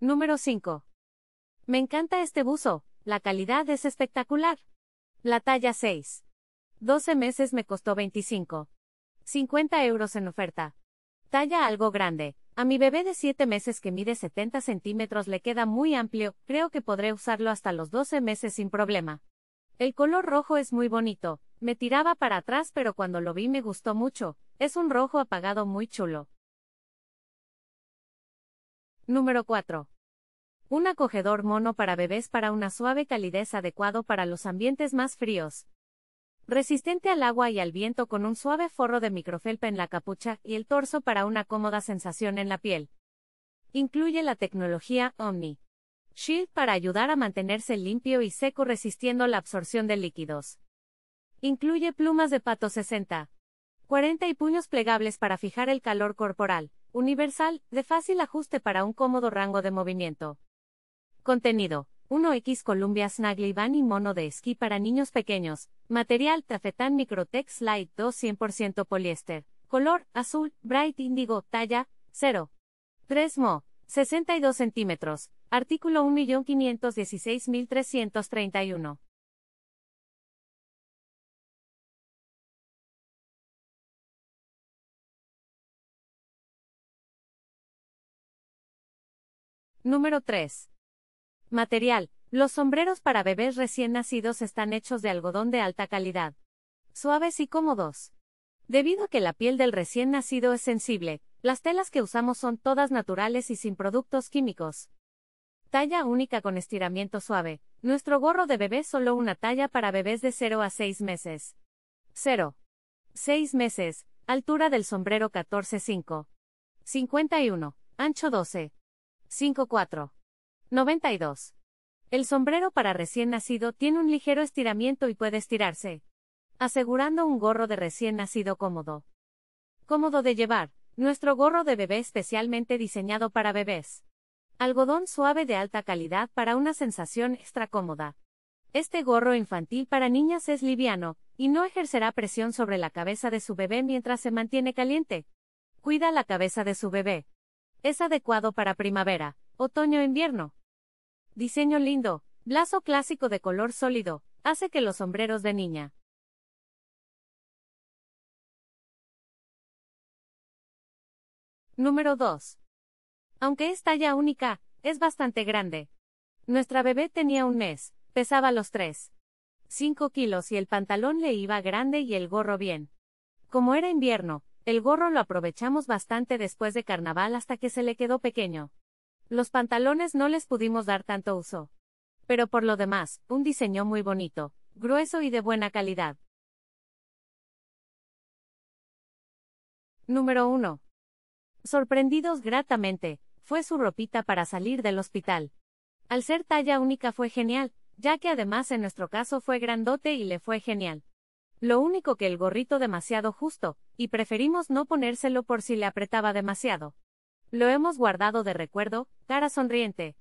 Número 5. Me encanta este buzo, la calidad es espectacular. La talla 6. 12 meses me costó 25. 50 euros en oferta. Talla algo grande. A mi bebé de 7 meses que mide 70 centímetros le queda muy amplio, creo que podré usarlo hasta los 12 meses sin problema. El color rojo es muy bonito, me tiraba para atrás pero cuando lo vi me gustó mucho, es un rojo apagado muy chulo. Número 4. Un acogedor mono para bebés para una suave calidez adecuado para los ambientes más fríos. Resistente al agua y al viento con un suave forro de microfelpa en la capucha y el torso para una cómoda sensación en la piel. Incluye la tecnología Omni Shield para ayudar a mantenerse limpio y seco resistiendo la absorción de líquidos. Incluye plumas de pato 60. 40 y puños plegables para fijar el calor corporal. Universal, de fácil ajuste para un cómodo rango de movimiento. Contenido. 1X Columbia Van y Mono de esquí para niños pequeños. Material Tafetán Microtex Light 2 100% poliéster. Color azul, bright índigo, talla 0. 3 mo, 62 centímetros. Artículo 1.516.331. Número 3. Material. Los sombreros para bebés recién nacidos están hechos de algodón de alta calidad. Suaves y cómodos. Debido a que la piel del recién nacido es sensible, las telas que usamos son todas naturales y sin productos químicos. Talla única con estiramiento suave. Nuestro gorro de bebé solo una talla para bebés de 0 a 6 meses. 0. 6 meses. Altura del sombrero 14.5. 51. Ancho 12. 54. El sombrero para recién nacido tiene un ligero estiramiento y puede estirarse, asegurando un gorro de recién nacido cómodo. Cómodo de llevar, nuestro gorro de bebé especialmente diseñado para bebés. Algodón suave de alta calidad para una sensación extra cómoda. Este gorro infantil para niñas es liviano, y no ejercerá presión sobre la cabeza de su bebé mientras se mantiene caliente. Cuida la cabeza de su bebé. Es adecuado para primavera, otoño e invierno. Diseño lindo, blazo clásico de color sólido, hace que los sombreros de niña. Número 2. Aunque es talla única, es bastante grande. Nuestra bebé tenía un mes, pesaba los tres cinco kilos y el pantalón le iba grande y el gorro bien. Como era invierno, el gorro lo aprovechamos bastante después de carnaval hasta que se le quedó pequeño. Los pantalones no les pudimos dar tanto uso. Pero por lo demás, un diseño muy bonito, grueso y de buena calidad. Número 1. Sorprendidos gratamente, fue su ropita para salir del hospital. Al ser talla única fue genial, ya que además en nuestro caso fue grandote y le fue genial. Lo único que el gorrito demasiado justo, y preferimos no ponérselo por si le apretaba demasiado. Lo hemos guardado de recuerdo, cara sonriente.